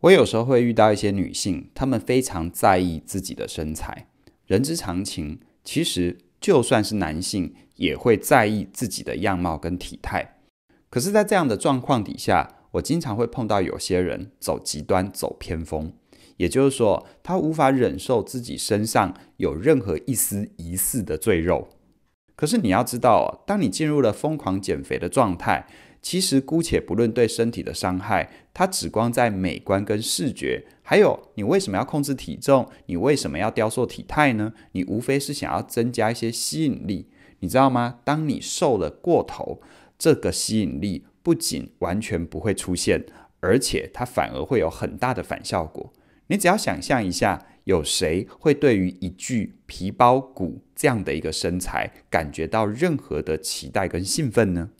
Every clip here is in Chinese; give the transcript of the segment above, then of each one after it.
我有时候会遇到一些女性，她们非常在意自己的身材，人之常情。其实就算是男性，也会在意自己的样貌跟体态。可是，在这样的状况底下，我经常会碰到有些人走极端、走偏锋，也就是说，他无法忍受自己身上有任何一丝一似的赘肉。可是你要知道，当你进入了疯狂减肥的状态，其实，姑且不论对身体的伤害，它只光在美观跟视觉。还有，你为什么要控制体重？你为什么要雕塑体态呢？你无非是想要增加一些吸引力，你知道吗？当你瘦了过头，这个吸引力不仅完全不会出现，而且它反而会有很大的反效果。你只要想象一下，有谁会对于一具皮包骨这样的一个身材感觉到任何的期待跟兴奋呢？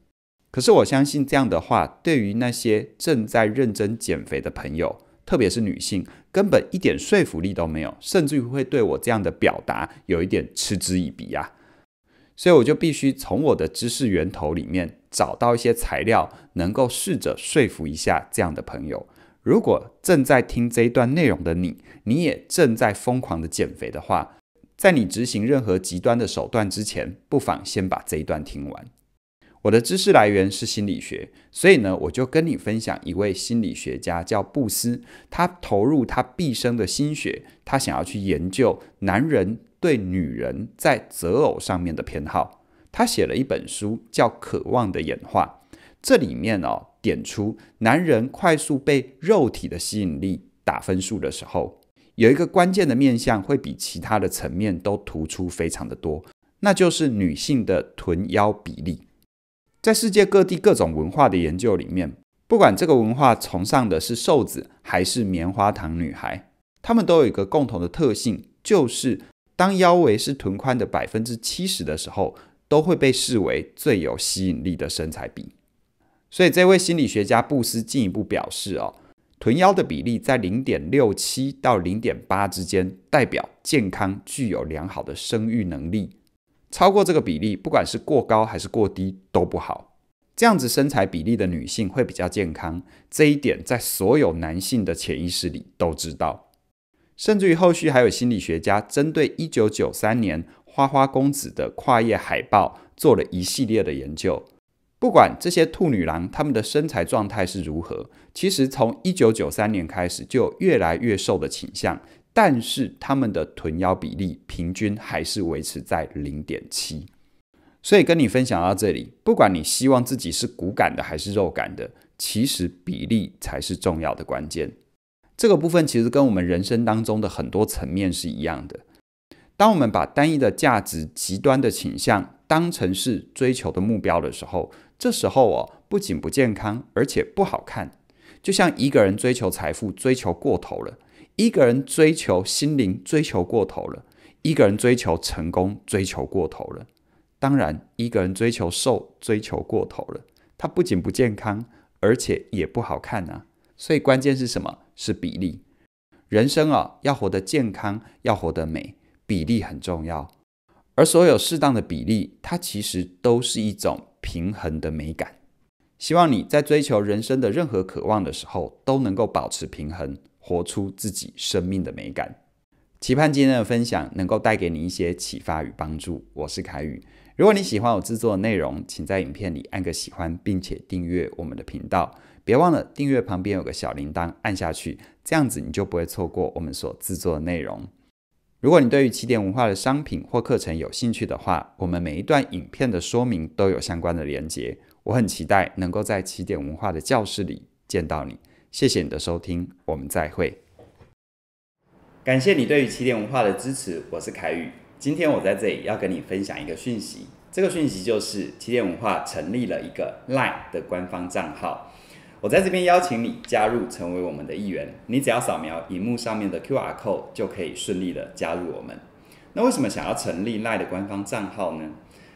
可是我相信这样的话，对于那些正在认真减肥的朋友，特别是女性，根本一点说服力都没有，甚至于会对我这样的表达有一点嗤之以鼻呀。所以我就必须从我的知识源头里面找到一些材料，能够试着说服一下这样的朋友。如果正在听这一段内容的你，你也正在疯狂的减肥的话，在你执行任何极端的手段之前，不妨先把这一段听完。我的知识来源是心理学，所以呢，我就跟你分享一位心理学家叫布斯，他投入他毕生的心血，他想要去研究男人对女人在择偶上面的偏好。他写了一本书叫《渴望的演化》，这里面哦，点出男人快速被肉体的吸引力打分数的时候，有一个关键的面相会比其他的层面都突出非常的多，那就是女性的臀腰比例。在世界各地各种文化的研究里面，不管这个文化崇尚的是瘦子还是棉花糖女孩，他们都有一个共同的特性，就是当腰围是臀宽的百分之七十的时候，都会被视为最有吸引力的身材比。所以，这位心理学家布斯进一步表示，哦，臀腰的比例在零点六七到零点八之间，代表健康，具有良好的生育能力。超过这个比例，不管是过高还是过低都不好。这样子身材比例的女性会比较健康，这一点在所有男性的潜意识里都知道。甚至于后续还有心理学家针对一九九三年花花公子的跨页海报做了一系列的研究。不管这些兔女郎她们的身材状态是如何，其实从一九九三年开始就有越来越瘦的倾向。但是他们的臀腰比例平均还是维持在零点七，所以跟你分享到这里，不管你希望自己是骨感的还是肉感的，其实比例才是重要的关键。这个部分其实跟我们人生当中的很多层面是一样的。当我们把单一的价值极端的倾向当成是追求的目标的时候，这时候哦不仅不健康，而且不好看。就像一个人追求财富追求过头了。一个人追求心灵追求过头了，一个人追求成功追求过头了，当然一个人追求瘦追求过头了，它不仅不健康，而且也不好看啊。所以关键是什么？是比例。人生啊，要活得健康，要活得美，比例很重要。而所有适当的比例，它其实都是一种平衡的美感。希望你在追求人生的任何渴望的时候，都能够保持平衡。活出自己生命的美感，期盼今天的分享能够带给你一些启发与帮助。我是凯宇，如果你喜欢我制作的内容，请在影片里按个喜欢，并且订阅我们的频道。别忘了订阅旁边有个小铃铛，按下去，这样子你就不会错过我们所制作的内容。如果你对于起点文化的商品或课程有兴趣的话，我们每一段影片的说明都有相关的连接。我很期待能够在起点文化的教室里见到你。谢谢你的收听，我们再会。感谢你对于起点文化的支持，我是凯宇。今天我在这里要跟你分享一个讯息，这个讯息就是起点文化成立了一个 Line 的官方账号。我在这边邀请你加入，成为我们的一员。你只要扫描荧幕上面的 QR code，就可以顺利的加入我们。那为什么想要成立 Line 的官方账号呢？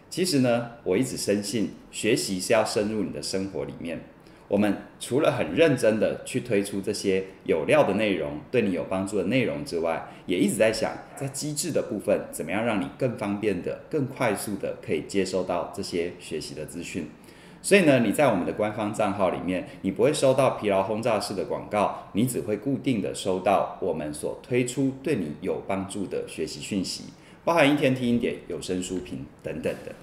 其实呢，我一直深信，学习是要深入你的生活里面。我们除了很认真的去推出这些有料的内容、对你有帮助的内容之外，也一直在想，在机制的部分，怎么样让你更方便的、更快速的可以接收到这些学习的资讯。所以呢，你在我们的官方账号里面，你不会收到疲劳轰炸式的广告，你只会固定的收到我们所推出对你有帮助的学习讯息，包含一天听一点有声书评等等的。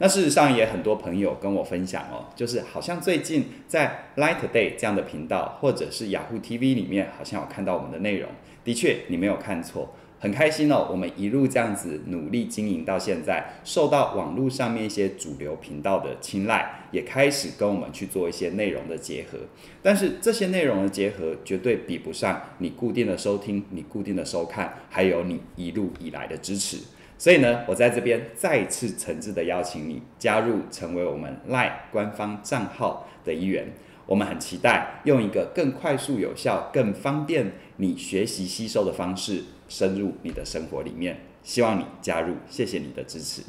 那事实上也很多朋友跟我分享哦，就是好像最近在 Light Today 这样的频道，或者是 Yahoo TV 里面，好像有看到我们的内容。的确，你没有看错，很开心哦。我们一路这样子努力经营到现在，受到网络上面一些主流频道的青睐，也开始跟我们去做一些内容的结合。但是这些内容的结合，绝对比不上你固定的收听、你固定的收看，还有你一路以来的支持。所以呢，我在这边再次诚挚的邀请你加入，成为我们赖官方账号的一员。我们很期待用一个更快速、有效、更方便你学习吸收的方式，深入你的生活里面。希望你加入，谢谢你的支持。